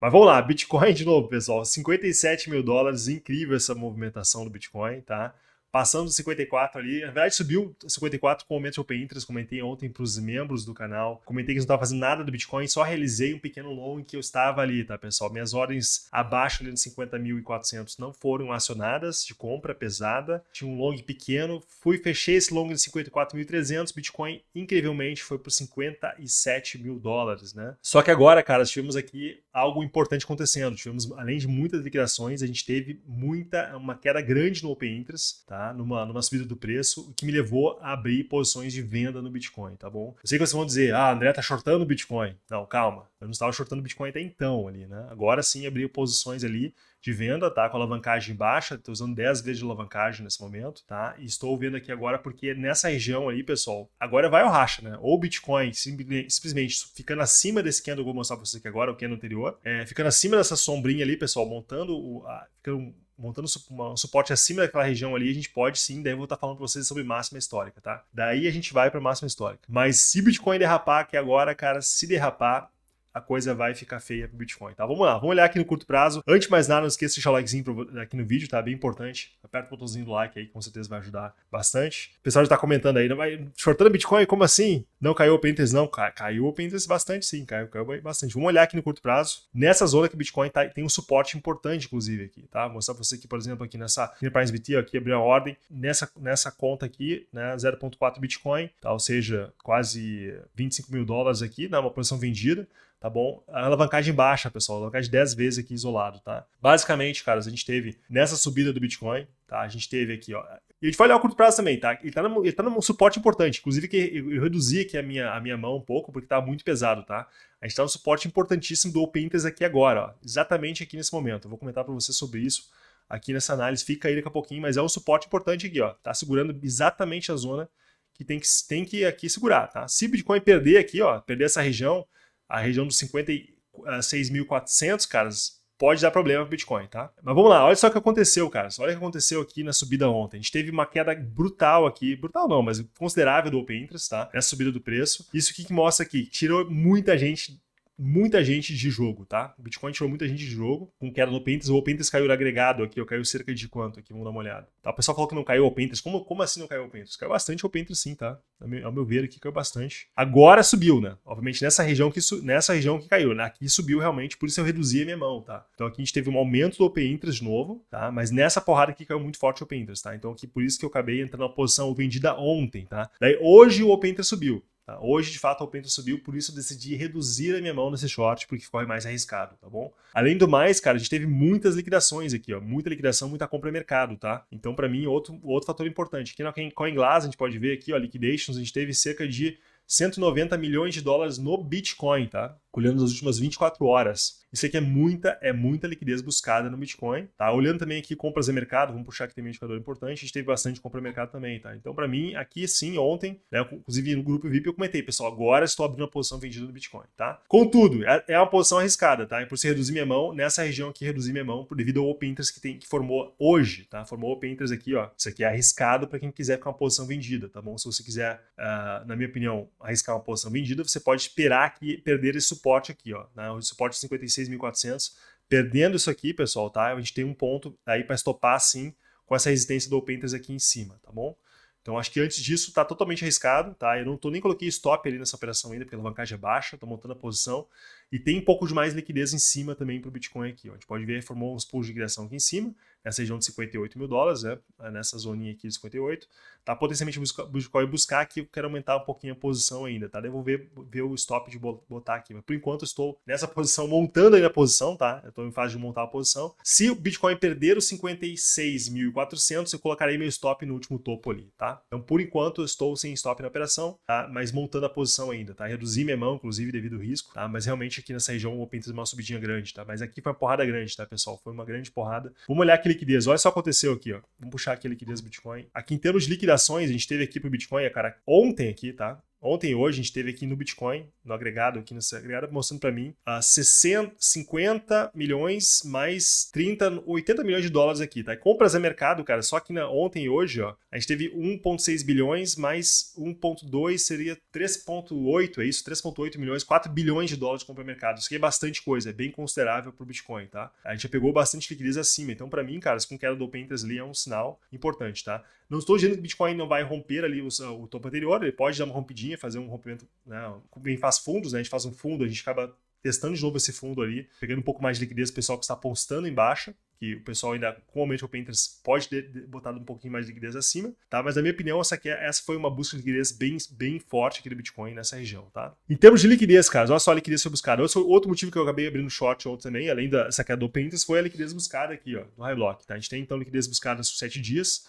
Mas vamos lá, Bitcoin de novo, pessoal. 57 mil dólares, incrível essa movimentação do Bitcoin, tá? passando dos 54 ali. Na verdade, subiu 54 com o aumento de Open Interest. Comentei ontem para os membros do canal. Comentei que não estava fazendo nada do Bitcoin, só realizei um pequeno long que eu estava ali, tá, pessoal? Minhas ordens abaixo ali de 50.400 não foram acionadas de compra pesada. Tinha um long pequeno. Fui, fechei esse long de 54.300. Bitcoin, incrivelmente, foi por 57 mil dólares, né? Só que agora, cara, tivemos aqui algo importante acontecendo. Tivemos, além de muitas liquidações, a gente teve muita, uma queda grande no Open Interest, tá? tá? Numa, numa subida do preço, o que me levou a abrir posições de venda no Bitcoin, tá bom? Eu sei que vocês vão dizer, ah, André tá shortando o Bitcoin. Não, calma, eu não estava shortando o Bitcoin até então ali, né? Agora sim abri posições ali de venda, tá? Com alavancagem baixa, estou usando 10 vezes de alavancagem nesse momento, tá? E estou vendo aqui agora porque nessa região aí, pessoal, agora vai o racha, né? Ou o Bitcoin simplesmente ficando acima desse candle, eu vou mostrar para vocês aqui agora, o candle é anterior, é, ficando acima dessa sombrinha ali, pessoal, montando o... A, ficando montando um suporte acima daquela região ali, a gente pode sim, daí eu vou estar falando para vocês sobre máxima histórica, tá? Daí a gente vai para máxima histórica. Mas se Bitcoin derrapar, que agora, cara, se derrapar, a coisa vai ficar feia pro Bitcoin, tá? Vamos lá, vamos olhar aqui no curto prazo. Antes de mais nada, não esqueça de deixar o likezinho pro, aqui no vídeo, tá? Bem importante. Aperta o botãozinho do like aí, com certeza vai ajudar bastante. O pessoal já tá comentando aí, não né? vai shortando Bitcoin, como assim? Não caiu o Open não? caiu o Open bastante, sim, caiu, caiu bastante. Vamos olhar aqui no curto prazo. Nessa zona que o Bitcoin tá, tem um suporte importante, inclusive, aqui, tá? Vou mostrar pra você que, por exemplo, aqui nessa Enterprise BT, aqui abriu a ordem, nessa, nessa conta aqui, né? 0.4 Bitcoin, tá? Ou seja, quase 25 mil dólares aqui, né? Uma posição vendida tá bom? A alavancagem baixa, pessoal, alavancagem 10 vezes aqui isolado, tá? Basicamente, caras a gente teve nessa subida do Bitcoin, tá? A gente teve aqui, ó. E a gente vai olhar o curto prazo também, tá? Ele tá, num, ele tá num suporte importante. Inclusive, que eu, eu reduzi aqui a minha, a minha mão um pouco, porque tá muito pesado, tá? A gente tá no suporte importantíssimo do Open Interest aqui agora, ó. Exatamente aqui nesse momento. Eu vou comentar para você sobre isso aqui nessa análise. Fica aí daqui a pouquinho, mas é um suporte importante aqui, ó. Tá segurando exatamente a zona que tem que, tem que aqui segurar, tá? Se o Bitcoin perder aqui, ó, perder essa região, a região dos 56.400, ah, caras, pode dar problema para Bitcoin, tá? Mas vamos lá, olha só o que aconteceu, caras. Olha o que aconteceu aqui na subida ontem. A gente teve uma queda brutal aqui, brutal não, mas considerável do Open Interest, tá? Nessa subida do preço. Isso que mostra aqui, tirou muita gente muita gente de jogo, tá? O Bitcoin tirou muita gente de jogo, com queda no Pentas, o Pentas caiu agregado aqui, eu caiu cerca de quanto aqui, vamos dar uma olhada. Tá, o pessoal falou que não caiu o Pentas. como, como assim não caiu o Pentas? Caiu bastante o Pentas, sim, tá? Ao meu, ao meu, ver aqui caiu bastante. Agora subiu, né? Obviamente nessa região que, nessa região que caiu, né? Aqui subiu realmente, por isso eu reduzi a minha mão, tá? Então aqui a gente teve um aumento do Open Interest de novo, tá? Mas nessa porrada aqui caiu muito forte o Open Interest, tá? Então aqui por isso que eu acabei entrando na posição vendida ontem, tá? Daí hoje o Open Interest subiu. Tá? Hoje, de fato, o Openta subiu, por isso eu decidi reduzir a minha mão nesse short, porque corre mais arriscado, tá bom? Além do mais, cara, a gente teve muitas liquidações aqui, ó. Muita liquidação, muita compra mercado, tá? Então, para mim, outro, outro fator importante. Aqui na CoinGlass, a gente pode ver aqui, ó, liquidations, a gente teve cerca de 190 milhões de dólares no Bitcoin, tá? Colhendo nas últimas 24 horas. Isso aqui é muita, é muita liquidez buscada no Bitcoin, tá? Olhando também aqui compras a mercado, vamos puxar que tem um indicador importante, a gente teve bastante compra a mercado também, tá? Então, para mim, aqui sim, ontem, né, inclusive no grupo VIP eu comentei, pessoal, agora estou abrindo uma posição vendida no Bitcoin, tá? Contudo, é, é uma posição arriscada, tá? E por se reduzir minha mão, nessa região aqui reduzir minha mão, devido ao open interest que, tem, que formou hoje, tá? Formou open interest aqui, ó. Isso aqui é arriscado para quem quiser ficar uma posição vendida, tá bom? Se você quiser, uh, na minha opinião, arriscar uma posição vendida, você pode esperar que perder esse suporte aqui, ó, né? O suporte 56 é 16.400. Perdendo isso aqui, pessoal, tá? A gente tem um ponto aí para estopar, sim com essa resistência do Open aqui em cima, tá bom? Então acho que antes disso tá totalmente arriscado, tá? Eu não tô nem coloquei stop ali nessa operação ainda, porque a alavancagem é baixa, tô montando a posição. E tem um pouco de mais liquidez em cima também para o Bitcoin aqui. Ó. A gente pode ver, formou uns pulls de criação aqui em cima, nessa região de 58 mil dólares, né? É, nessa zoninha aqui de 58. Tá potencialmente o Bitcoin buscar aqui, eu quero aumentar um pouquinho a posição ainda, tá? Eu ver, ver o stop de botar aqui. Mas por enquanto eu estou nessa posição, montando aí a posição, tá? Eu estou em fase de montar a posição. Se o Bitcoin perder os 56.400, eu colocarei meu stop no último topo ali, tá? Então por enquanto eu estou sem stop na operação, tá? Mas montando a posição ainda, tá? Reduzi minha mão, inclusive, devido ao risco, tá? Mas realmente aqui nessa região o Open teve uma subidinha grande, tá? Mas aqui foi uma porrada grande, tá, pessoal? Foi uma grande porrada. Vamos olhar aqui liquidez. Olha só o que aconteceu aqui, ó. Vamos puxar aqui a liquidez do Bitcoin. Aqui em termos de liquidações, a gente teve aqui pro Bitcoin, cara, ontem aqui, tá? Ontem e hoje a gente teve aqui no Bitcoin, no agregado, aqui no agregado, mostrando para mim uh, 60, 50 milhões mais 30, 80 milhões de dólares aqui, tá? compras a mercado, cara, só que na, ontem e hoje, ó, a gente teve 1,6 bilhões mais 1,2 seria 3,8, é isso? 3,8 milhões, 4 bilhões de dólares de compra a mercado. Isso aqui é bastante coisa, é bem considerável pro Bitcoin, tá? A gente já pegou bastante liquidez acima, então para mim, cara, essa queda do Open ali é um sinal importante, tá? Não estou dizendo que o Bitcoin não vai romper ali o, o topo anterior, ele pode dar uma rompidinha, fazer um rompimento, né? Quem faz fundos, né? A gente faz um fundo, a gente acaba testando de novo esse fundo ali, pegando um pouco mais de liquidez o pessoal que está apostando em baixa, que o pessoal ainda com o aumento do interest pode ter botado um pouquinho mais de liquidez acima, tá? Mas na minha opinião, essa, aqui, é, essa foi uma busca de liquidez bem, bem forte aqui do Bitcoin nessa região, tá? Em termos de liquidez, cara, olha só a liquidez foi buscada. Outro, motivo que eu acabei abrindo short ontem também, além dessa queda do open foi a liquidez buscada aqui, ó, no high tá? A gente tem então liquidez buscada por 7 dias,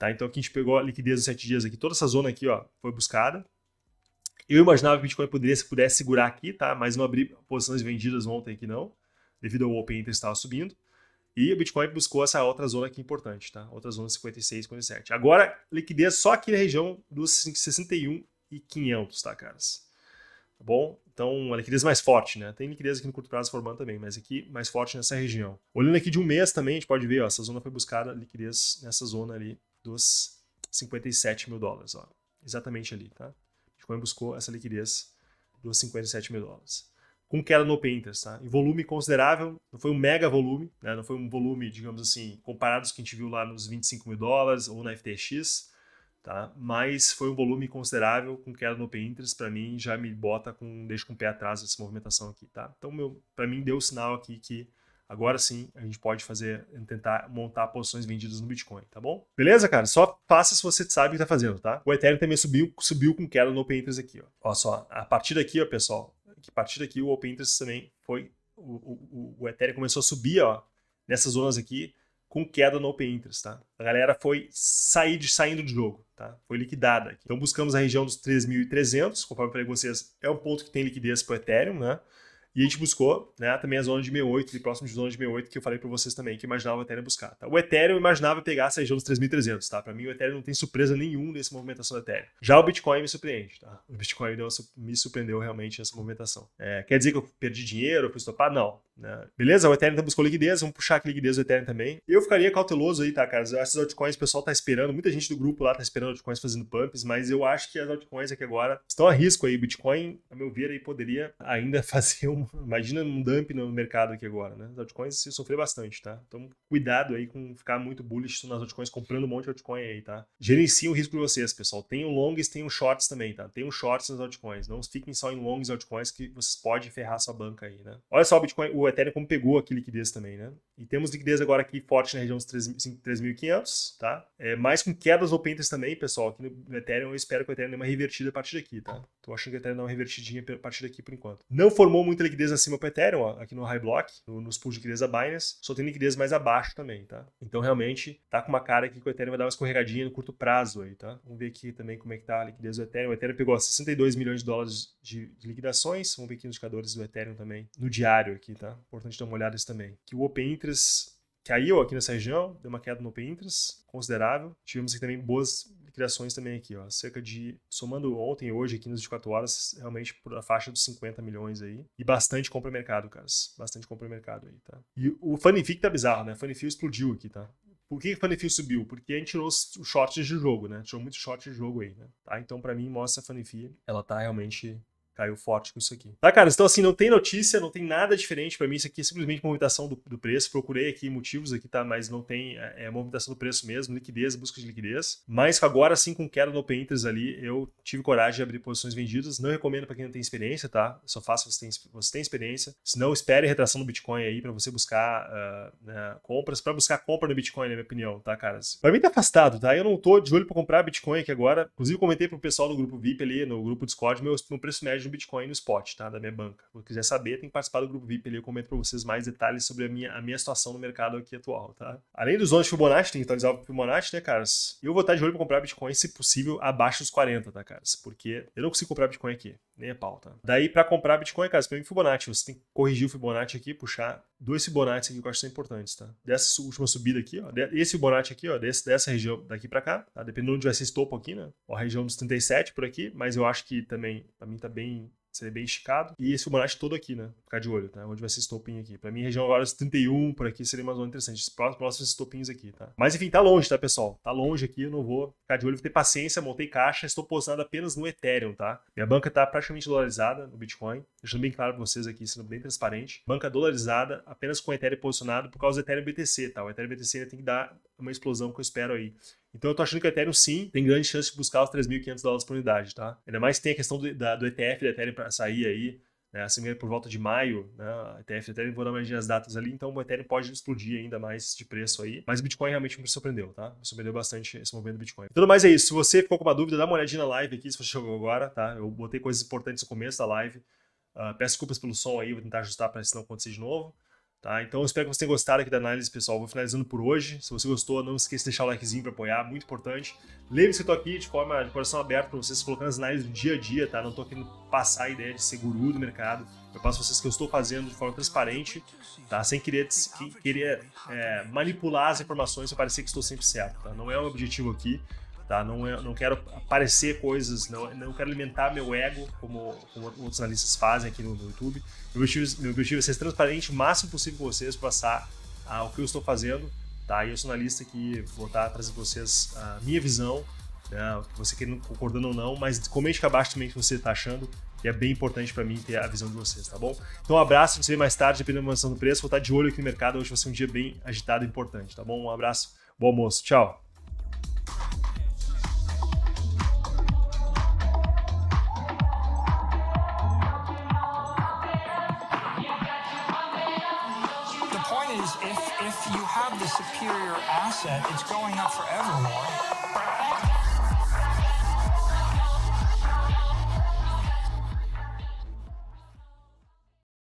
Tá? Então aqui a gente pegou a liquidez dos 7 dias aqui, toda essa zona aqui ó, foi buscada. Eu imaginava que o Bitcoin poderia, se pudesse segurar aqui, tá? mas não abri posições vendidas ontem aqui não, devido ao Open Interest estava subindo. E o Bitcoin buscou essa outra zona aqui importante, tá? Outra zona 56, 57. Agora, liquidez só aqui na região dos 61 e 500, tá, caras? Tá bom? Então, a liquidez mais forte, né? Tem liquidez aqui no curto prazo formando também, mas aqui mais forte nessa região. Olhando aqui de um mês também, a gente pode ver, ó, essa zona foi buscada, liquidez nessa zona ali dos 57 mil dólares, ó. Exatamente ali, tá? Bitcoin buscou essa liquidez dos 57 mil dólares. Com queda no open interest, tá? Em volume considerável, não foi um mega volume, né? Não foi um volume, digamos assim, comparado com que a gente viu lá nos 25 mil dólares ou na FTX, tá? Mas foi um volume considerável com queda no open interest, para mim já me bota com deixa com o pé atrás essa movimentação aqui, tá? Então meu, para mim deu o sinal aqui que agora sim a gente pode fazer, tentar montar posições vendidas no Bitcoin, tá bom? Beleza, cara? Só faça se você sabe o que tá fazendo, tá? O Ethereum também subiu, subiu com queda no Open Interest aqui, ó. Olha só, a partir daqui, ó, pessoal, a partir daqui o Open Interest também foi, o, o, o Ethereum começou a subir, ó, nessas zonas aqui, com queda no Open Interest, tá? A galera foi sair de, saindo de jogo, tá? Foi liquidada. Aqui. Então buscamos a região dos 3.300, conforme eu falei com vocês, é um ponto que tem liquidez para o Ethereum, né? E a gente buscou né, também a zona de 68, ali próximo de zona de 68, que eu falei para vocês também, que imaginava o Ethereum buscar. Tá? O Ethereum imaginava pegar essa região dos 3.300, tá? Para mim, o Ethereum não tem surpresa nenhuma nessa movimentação do Ethereum. Já o Bitcoin me surpreende, tá? O Bitcoin deu, me surpreendeu realmente nessa movimentação. É, quer dizer que eu perdi dinheiro, fui estopar? Não. Né? Beleza? O Ethereum buscou liquidez, vamos puxar aqui liquidez do Ethereum também. Eu ficaria cauteloso aí, tá, cara? Essas altcoins o pessoal tá esperando, muita gente do grupo lá tá esperando altcoins fazendo pumps, mas eu acho que as altcoins aqui agora estão a risco aí. Bitcoin, a meu ver, aí poderia ainda fazer um. Imagina um dump no mercado aqui agora, né? As altcoins se sofrer bastante, tá? Então, cuidado aí com ficar muito bullish nas altcoins, comprando um monte de altcoin aí, tá? Gerenciem o risco de vocês, pessoal. Tenham longs, tenham shorts também, tá? Tenham shorts nas altcoins. Não fiquem só em longs altcoins que vocês podem ferrar sua banca aí, né? Olha só o Bitcoin, o Ethereum como pegou aqui liquidez também, né? E temos liquidez agora aqui forte na região dos 3.500, tá? É, mais com quedas opentas também, pessoal. Aqui no Ethereum, eu espero que o Ethereum dê uma revertida a partir daqui, tá? Tô achando que o Ethereum dá uma revertidinha a partir daqui por enquanto. Não formou muita liquidez acima pro Ethereum, ó, aqui no High Block, no, nos pools de liquidez da Binance. Só tem liquidez mais abaixo também, tá? Então, realmente, tá com uma cara aqui que o Ethereum vai dar uma escorregadinha no curto prazo aí, tá? Vamos ver aqui também como é que tá a liquidez do Ethereum. O Ethereum pegou 62 milhões de dólares de, de liquidações. Vamos ver aqui nos indicadores do Ethereum também, no diário aqui, tá? Importante dar uma olhada nisso também. Que o Open Interest Intrins caiu aqui nessa região, deu uma queda no Open Intrins considerável. Tivemos aqui também boas criações também aqui, ó, cerca de, somando ontem e hoje aqui nas 24 horas, realmente por a faixa dos 50 milhões aí, e bastante compra mercado, caras, bastante compra mercado aí, tá? E o Funifil tá bizarro, né? Funifil explodiu aqui, tá? Por que o Funifil subiu? Porque a gente tirou os shorts de jogo, né? Tirou muito short de jogo aí, né? Tá? Então, para mim, mostra a Funifil, ela tá realmente caiu forte com isso aqui. Tá, cara? Então, assim, não tem notícia, não tem nada diferente para mim. Isso aqui é simplesmente movimentação do, do, preço. Procurei aqui motivos aqui, tá? Mas não tem é, é movimentação do preço mesmo, liquidez, busca de liquidez. Mas agora, sim, com queda no Open Interest ali, eu tive coragem de abrir posições vendidas. Não recomendo para quem não tem experiência, tá? Só faça se você tem experiência. Se não, espere retração do Bitcoin aí para você buscar uh, né, compras. para buscar compra no Bitcoin, na minha opinião, tá, caras? Pra mim tá afastado, tá? Eu não tô de olho para comprar Bitcoin aqui agora. Inclusive, comentei pro pessoal no grupo VIP ali, no grupo Discord, meu, meu preço médio estratégia do Bitcoin no spot, tá? Da minha banca. Se quiser saber, tem que participar do grupo VIP ali. Eu comento para vocês mais detalhes sobre a minha, a minha situação no mercado aqui atual, tá? Além dos donos de Fibonacci, tem que atualizar o Fibonacci, né, caras? Eu vou estar de olho para comprar Bitcoin, se possível, abaixo dos 40, tá, caras? Porque eu não consigo comprar Bitcoin aqui. Nem é pauta. Tá? Daí, para comprar Bitcoin, cara, você pega Fibonacci. Você tem que corrigir o Fibonacci aqui, puxar dois Fibonacci aqui que eu acho que são importantes, tá? Dessa última subida aqui, ó, esse Fibonacci aqui, ó, desse, dessa região daqui para cá, tá? Dependendo de onde vai ser esse topo aqui, né? Ó, a região dos 37 por aqui, mas eu acho que também, pra mim tá bem ser é bem esticado. E esse Fibonacci todo aqui, né? Ficar de olho, tá? Onde vai ser esse topinho aqui. Pra mim, região agora 31, por aqui seria mais ou menos interessante. Esses próximos esses topinhos aqui, tá? Mas enfim, tá longe, tá, pessoal? Tá longe aqui, eu não vou ficar de olho, vou ter paciência, montei caixa, estou posicionado apenas no Ethereum, tá? Minha banca tá praticamente dolarizada no Bitcoin, deixando bem claro pra vocês aqui, sendo bem transparente. Banca dolarizada, apenas com o Ethereum posicionado por causa do Ethereum BTC, tá? O Ethereum BTC ainda tem que dar uma explosão que eu espero aí. Então eu tô achando que o Ethereum sim tem grande chance de buscar os 3.500 dólares por unidade, tá? Ainda mais tem a questão do, da, do ETF da Ethereum para sair aí, né? Assim, por volta de maio, né? ETF da Ethereum, vou dar mais as datas ali, então o Ethereum pode explodir ainda mais de preço aí. Mas o Bitcoin realmente me surpreendeu, tá? Me surpreendeu bastante esse movimento do Bitcoin. Tudo mais é isso. Se você ficou com uma dúvida, dá uma olhadinha na live aqui, se você chegou agora, tá? Eu botei coisas importantes no começo da live. Uh, peço desculpas pelo som aí, vou tentar ajustar para isso não acontecer de novo. Tá? Então eu espero que vocês tenham gostado aqui da análise, pessoal. Vou finalizando por hoje. Se você gostou, não esqueça de deixar o likezinho para apoiar, muito importante. Lembre-se que eu tô aqui de forma de coração aberto para vocês colocando as análises do dia a dia, tá? Não tô aqui passar a ideia de ser guru do mercado. Eu passo vocês que eu estou fazendo de forma transparente, tá? Sem querer, querer é, manipular as informações para parecer que estou sempre certo. Tá? Não é o objetivo aqui tá? Não, é, não quero aparecer coisas, não, não quero alimentar meu ego como, como outros analistas fazem aqui no, no YouTube. Meu objetivo, meu objetivo é ser transparente o máximo possível com vocês, passar ah, o que eu estou fazendo, tá? E eu sou analista que vou estar tá, trazendo vocês a minha visão, né? você querendo, concordando ou não, mas comente aqui abaixo também o que você está achando, e é bem importante para mim ter a visão de vocês, tá bom? Então, um abraço, se vê mais tarde, dependendo da evolução do preço. Vou estar de olho aqui no mercado, hoje vai ser um dia bem agitado e importante, tá bom? Um abraço, bom almoço, tchau! if you have the superior asset, it's going up forever more.